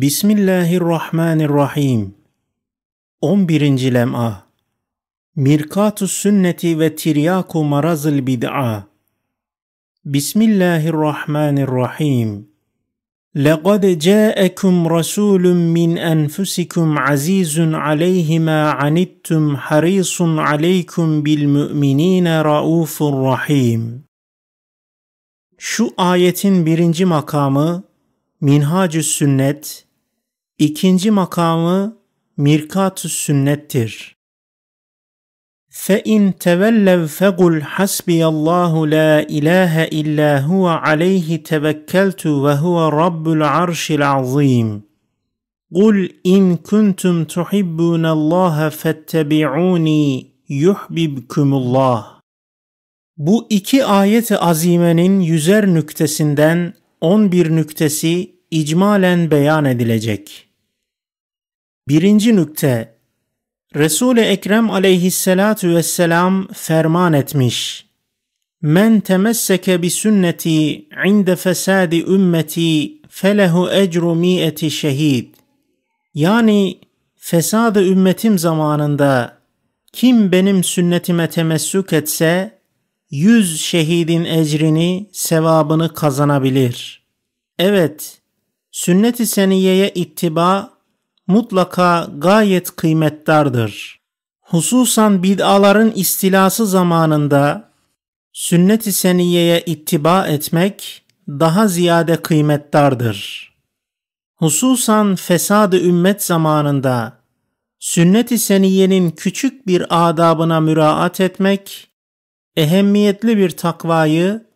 Bismillahirrahmanirrahim. 11. lem'a. Mirkatu sünneti ve tiryaku marazil bid'a. Bismillahirrahmanirrahim. لقد جاءكم رسول من أنفسكم عزيز عليه ما عنتم حريص عليكم بالمؤمنين رؤوف رحيم Şu ayetin birinci makamı Minhacü Sünnet İkinci makamı mirkatü sünnettir. Fe in tevellev fegul hasbiyallahu la ilahe illa huve aleyhi tevekkeltu ve huve rabbul arşil azim. Kul in kuntum tuhibbunallaha fettebi'uni yuhbibkumullah. Bu iki ayet-i azimenin yüzer nüktesinden on bir nüktesi icmalen beyan edilecek.'' Birinci nükte Resul-i Ekrem aleyhissalatu vesselam ferman etmiş. Men temesseke bi sünneti inde fesadi ümmeti felehu ecru mi'eti şehid. Yani fesadı ümmetim zamanında kim benim sünnetime temessük etse yüz şehidin ecrini, sevabını kazanabilir. Evet, sünnet-i seniyeye ittiba mutlaka gayet kıymettardır. Hususan bid'aların istilası zamanında sünnet-i seniyeye ittiba etmek daha ziyade kıymettardır. Hususan fesadı ümmet zamanında sünnet-i seniyenin küçük bir adabına müraat etmek, ehemmiyetli bir takvayı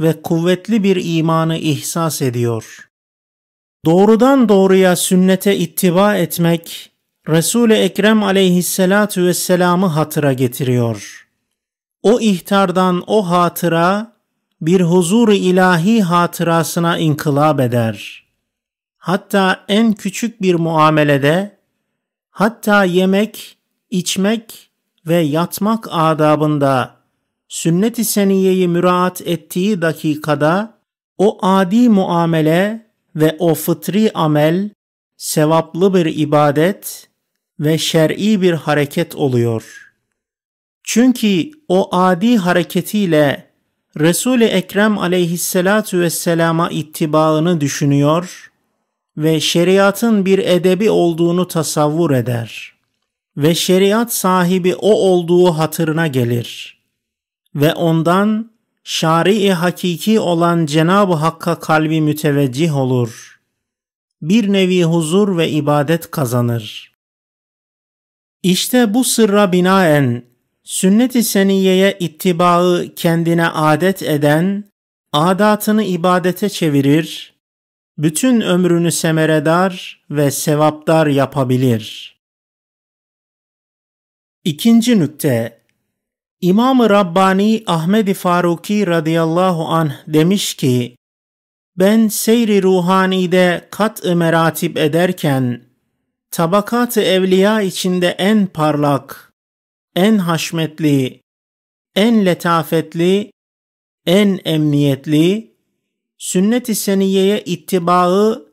ve kuvvetli bir imanı ihsas ediyor doğrudan doğruya sünnete ittiba etmek Resul-i Ekrem aleyhissalatu vesselam'ı hatıra getiriyor. O ihtardan o hatıra bir huzur ilahi hatırasına inkılap eder. Hatta en küçük bir muamelede, hatta yemek, içmek ve yatmak adabında sünnet-i seniyeyi müraat ettiği dakikada o adi muamele ve o fıtri amel sevaplı bir ibadet ve şer'i bir hareket oluyor. Çünkü o adi hareketiyle Resul-i Ekrem aleyhissalatu vesselama ittibaını düşünüyor ve şeriatın bir edebi olduğunu tasavvur eder ve şeriat sahibi o olduğu hatırına gelir ve ondan şari-i hakiki olan Cenab-ı Hakk'a kalbi müteveccih olur. Bir nevi huzur ve ibadet kazanır. İşte bu sırra binaen sünnet-i seniyeye ittibağı kendine adet eden, adatını ibadete çevirir, bütün ömrünü semeredar ve sevapdar yapabilir. İkinci nükte İmam-ı Rabbani Ahmed-i Faruki radıyallahu anh demiş ki, ben seyri ruhanide kat-ı meratip ederken, tabakat-ı evliya içinde en parlak, en haşmetli, en letafetli, en emniyetli, sünnet-i seniyeye ittibağı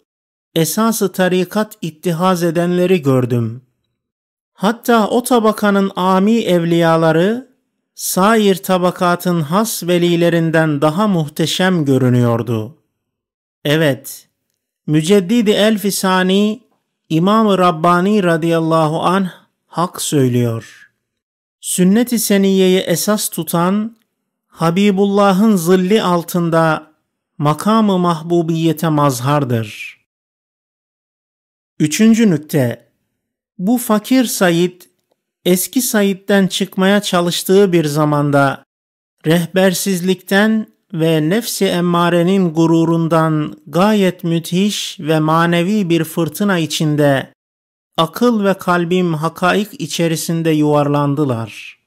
esası tarikat ittihaz edenleri gördüm. Hatta o tabakanın ami evliyaları sair tabakatın has velilerinden daha muhteşem görünüyordu. Evet, Müceddidi Elfisani, İmam-ı Rabbani radıyallahu anh hak söylüyor. Sünnet-i Seniyye'yi esas tutan, Habibullah'ın zilli altında makamı mahbubiyete mazhardır. Üçüncü nükte, bu fakir Said eski Said'den çıkmaya çalıştığı bir zamanda rehbersizlikten ve nefsi emmarenin gururundan gayet müthiş ve manevi bir fırtına içinde akıl ve kalbim hakaik içerisinde yuvarlandılar.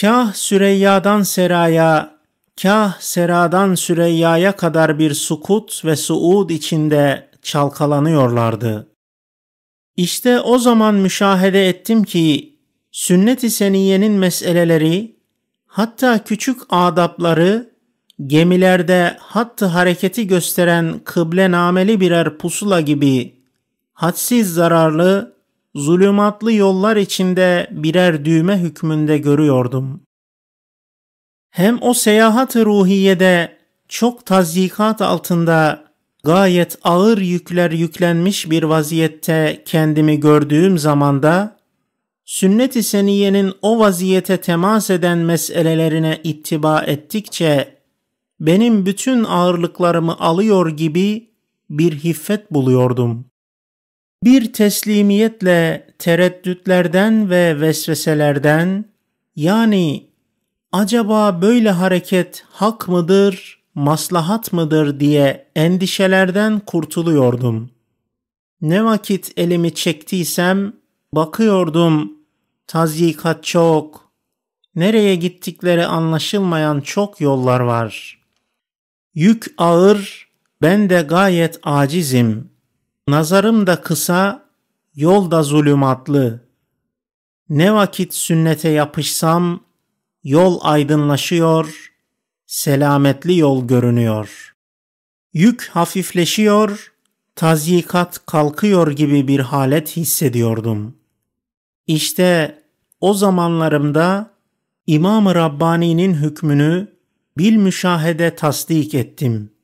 Kah Süreyya'dan Seraya, kah Sera'dan Süreyya'ya kadar bir sukut ve suud içinde çalkalanıyorlardı. İşte o zaman müşahede ettim ki sünnet-i seniyenin meseleleri hatta küçük adapları gemilerde hattı hareketi gösteren kıble nameli birer pusula gibi hadsiz zararlı, zulümatlı yollar içinde birer düğme hükmünde görüyordum. Hem o seyahat ruhiyede çok tazyikat altında gayet ağır yükler yüklenmiş bir vaziyette kendimi gördüğüm zamanda sünnet-i seniyenin o vaziyete temas eden meselelerine ittiba ettikçe benim bütün ağırlıklarımı alıyor gibi bir hiffet buluyordum. Bir teslimiyetle tereddütlerden ve vesveselerden yani acaba böyle hareket hak mıdır, maslahat mıdır diye endişelerden kurtuluyordum. Ne vakit elimi çektiysem bakıyordum tazikat çok. Nereye gittikleri anlaşılmayan çok yollar var. Yük ağır, ben de gayet acizim. Nazarım da kısa, yol da zulümatlı. Ne vakit sünnete yapışsam yol aydınlaşıyor.'' selametli yol görünüyor. Yük hafifleşiyor, tazyikat kalkıyor gibi bir halet hissediyordum. İşte o zamanlarımda İmam-ı Rabbani'nin hükmünü bil müşahede tasdik ettim.